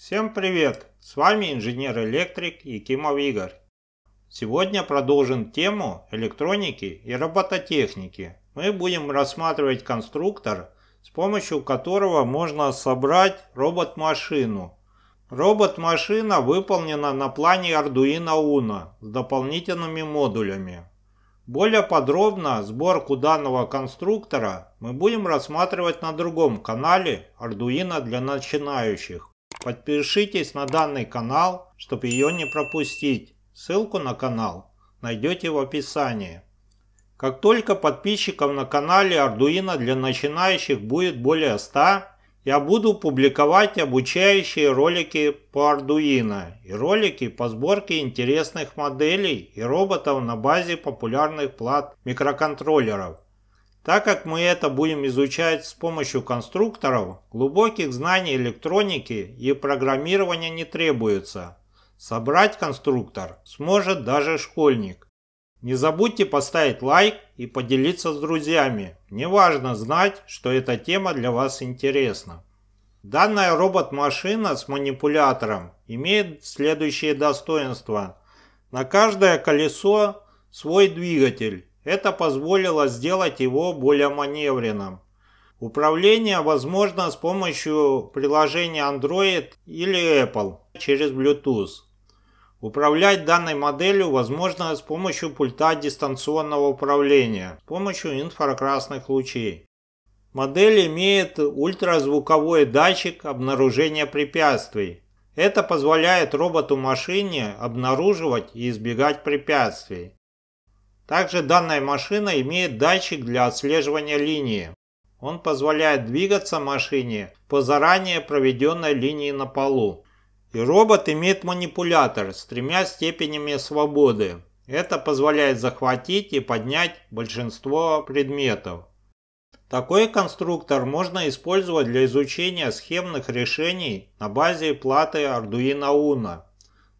Всем привет! С вами инженер-электрик Якимов Игорь. Сегодня продолжим тему электроники и робототехники. Мы будем рассматривать конструктор, с помощью которого можно собрать робот-машину. Робот-машина выполнена на плане Arduino Uno с дополнительными модулями. Более подробно сборку данного конструктора мы будем рассматривать на другом канале Arduino для начинающих подпишитесь на данный канал, чтобы ее не пропустить. Ссылку на канал найдете в описании. Как только подписчиков на канале Arduino для начинающих будет более 100, я буду публиковать обучающие ролики по Arduino и ролики по сборке интересных моделей и роботов на базе популярных плат микроконтроллеров. Так как мы это будем изучать с помощью конструкторов, глубоких знаний электроники и программирования не требуется. Собрать конструктор сможет даже школьник. Не забудьте поставить лайк и поделиться с друзьями. Мне важно знать, что эта тема для вас интересна. Данная робот-машина с манипулятором имеет следующие достоинства. На каждое колесо свой двигатель это позволило сделать его более маневренным. Управление возможно с помощью приложения Android или Apple через Bluetooth. Управлять данной моделью возможно с помощью пульта дистанционного управления, с помощью инфракрасных лучей. Модель имеет ультразвуковой датчик обнаружения препятствий. Это позволяет роботу-машине обнаруживать и избегать препятствий. Также данная машина имеет датчик для отслеживания линии. Он позволяет двигаться машине по заранее проведенной линии на полу. И робот имеет манипулятор с тремя степенями свободы. Это позволяет захватить и поднять большинство предметов. Такой конструктор можно использовать для изучения схемных решений на базе платы Arduino Uno.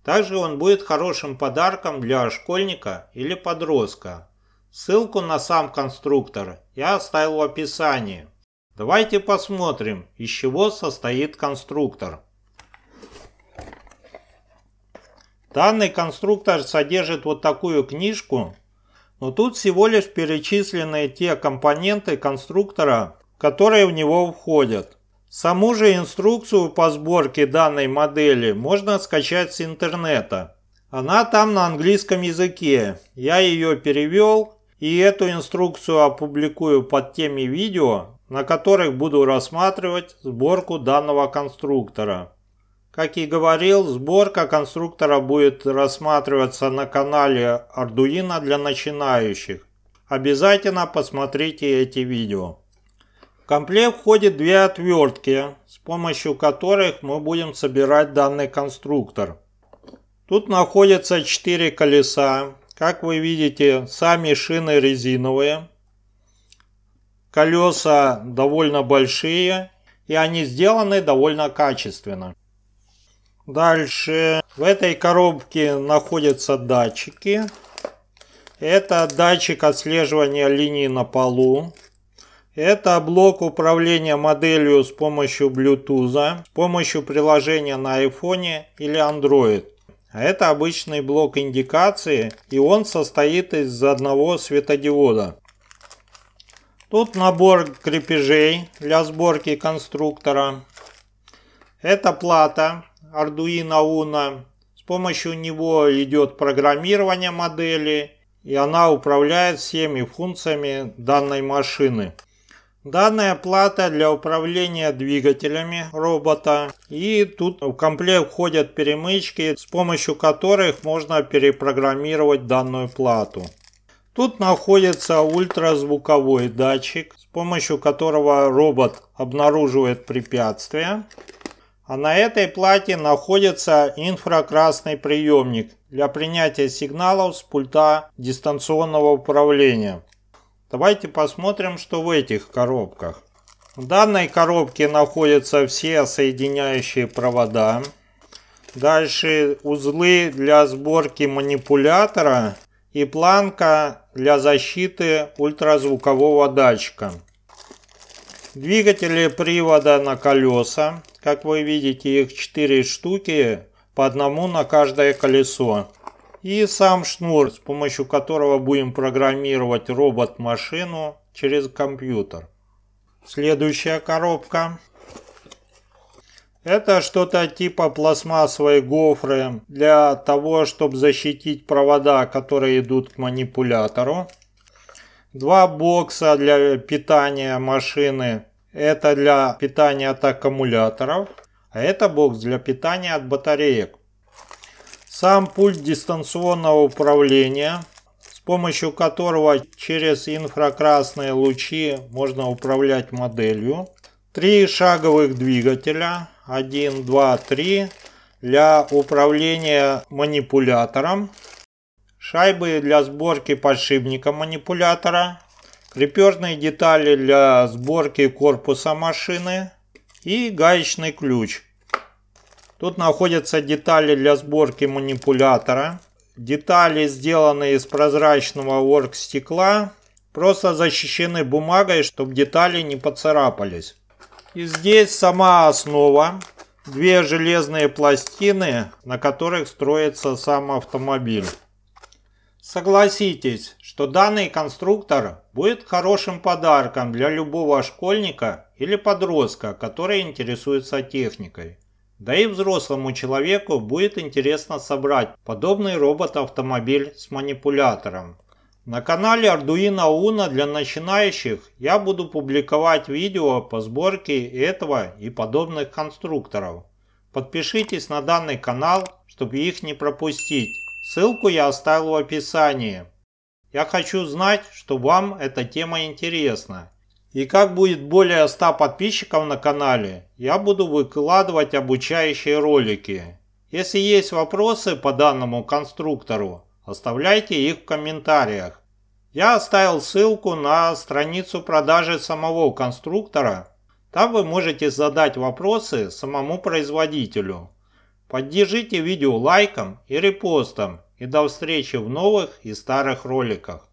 Также он будет хорошим подарком для школьника или подростка. Ссылку на сам конструктор я оставил в описании. Давайте посмотрим, из чего состоит конструктор. Данный конструктор содержит вот такую книжку, но тут всего лишь перечислены те компоненты конструктора, которые в него входят. Саму же инструкцию по сборке данной модели можно скачать с интернета. Она там на английском языке. Я ее перевел и эту инструкцию опубликую под теми видео, на которых буду рассматривать сборку данного конструктора. Как и говорил, сборка конструктора будет рассматриваться на канале Arduino для начинающих. Обязательно посмотрите эти видео комплект входит две отвертки, с помощью которых мы будем собирать данный конструктор. Тут находятся 4 колеса. Как вы видите, сами шины резиновые. Колеса довольно большие и они сделаны довольно качественно. Дальше в этой коробке находятся датчики. Это датчик отслеживания линии на полу. Это блок управления моделью с помощью Bluetooth, с помощью приложения на iPhone или Android. А это обычный блок индикации, и он состоит из одного светодиода. Тут набор крепежей для сборки конструктора. Это плата Arduino Uno. С помощью него идет программирование модели, и она управляет всеми функциями данной машины. Данная плата для управления двигателями робота. И тут в комплект входят перемычки, с помощью которых можно перепрограммировать данную плату. Тут находится ультразвуковой датчик, с помощью которого робот обнаруживает препятствия. А на этой плате находится инфракрасный приемник для принятия сигналов с пульта дистанционного управления. Давайте посмотрим, что в этих коробках. В данной коробке находятся все соединяющие провода. Дальше узлы для сборки манипулятора и планка для защиты ультразвукового датчика. Двигатели привода на колеса. Как вы видите, их 4 штуки, по одному на каждое колесо и сам шнур, с помощью которого будем программировать робот-машину через компьютер. Следующая коробка. Это что-то типа пластмассовой гофры для того, чтобы защитить провода, которые идут к манипулятору. Два бокса для питания машины. Это для питания от аккумуляторов. А это бокс для питания от батареек. Сам пульт дистанционного управления, с помощью которого через инфракрасные лучи можно управлять моделью. Три шаговых двигателя, 1, 2, 3, для управления манипулятором. Шайбы для сборки подшипника манипулятора. Крепежные детали для сборки корпуса машины. И гаечный ключ – Тут находятся детали для сборки манипулятора. Детали сделаны из прозрачного оргстекла, Просто защищены бумагой, чтобы детали не поцарапались. И здесь сама основа. Две железные пластины, на которых строится сам автомобиль. Согласитесь, что данный конструктор будет хорошим подарком для любого школьника или подростка, который интересуется техникой. Да и взрослому человеку будет интересно собрать подобный робот-автомобиль с манипулятором. На канале Arduino Uno для начинающих я буду публиковать видео по сборке этого и подобных конструкторов. Подпишитесь на данный канал, чтобы их не пропустить. Ссылку я оставил в описании. Я хочу знать, что вам эта тема интересна и как будет более 100 подписчиков на канале, я буду выкладывать обучающие ролики. Если есть вопросы по данному конструктору, оставляйте их в комментариях. Я оставил ссылку на страницу продажи самого конструктора. Там вы можете задать вопросы самому производителю. Поддержите видео лайком и репостом. И до встречи в новых и старых роликах.